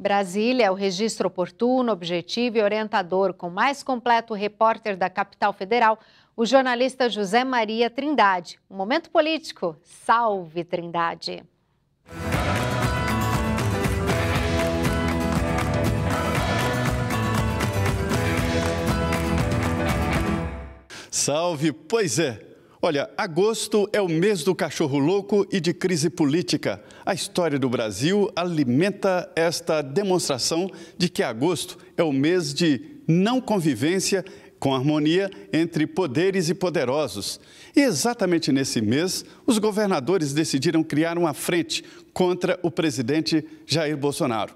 Brasília é o registro oportuno, objetivo e orientador com mais completo repórter da capital federal, o jornalista José Maria Trindade. Um momento político. Salve Trindade! Salve! Pois é, Olha, agosto é o mês do cachorro louco e de crise política. A história do Brasil alimenta esta demonstração de que agosto é o mês de não convivência com harmonia entre poderes e poderosos. E exatamente nesse mês, os governadores decidiram criar uma frente contra o presidente Jair Bolsonaro.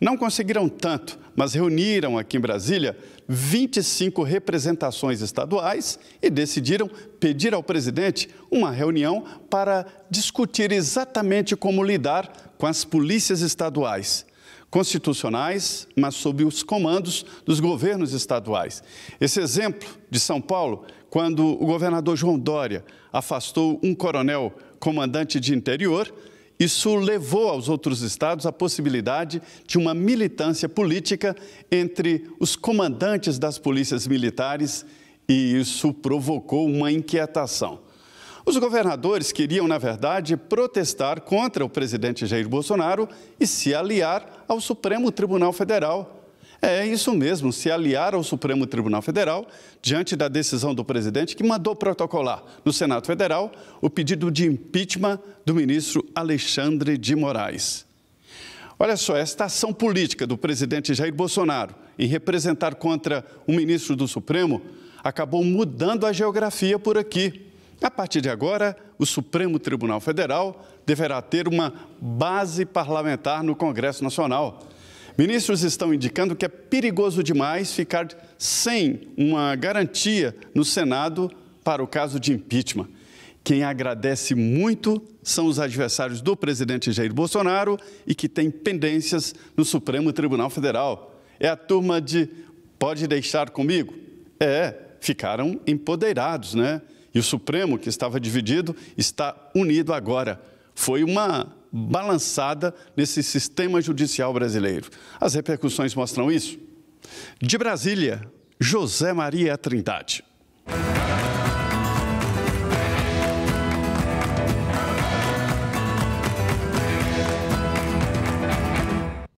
Não conseguiram tanto, mas reuniram aqui em Brasília 25 representações estaduais e decidiram pedir ao presidente uma reunião para discutir exatamente como lidar com as polícias estaduais constitucionais, mas sob os comandos dos governos estaduais. Esse exemplo de São Paulo, quando o governador João Dória afastou um coronel comandante de interior, isso levou aos outros estados a possibilidade de uma militância política entre os comandantes das polícias militares e isso provocou uma inquietação. Os governadores queriam, na verdade, protestar contra o presidente Jair Bolsonaro e se aliar ao Supremo Tribunal Federal é isso mesmo, se aliar ao Supremo Tribunal Federal diante da decisão do presidente que mandou protocolar no Senado Federal o pedido de impeachment do ministro Alexandre de Moraes. Olha só, esta ação política do presidente Jair Bolsonaro em representar contra o ministro do Supremo acabou mudando a geografia por aqui. A partir de agora, o Supremo Tribunal Federal deverá ter uma base parlamentar no Congresso Nacional. Ministros estão indicando que é perigoso demais ficar sem uma garantia no Senado para o caso de impeachment. Quem agradece muito são os adversários do presidente Jair Bolsonaro e que tem pendências no Supremo Tribunal Federal. É a turma de pode deixar comigo? É, ficaram empoderados, né? E o Supremo, que estava dividido, está unido agora. Foi uma balançada nesse sistema judicial brasileiro. As repercussões mostram isso. De Brasília, José Maria Trindade.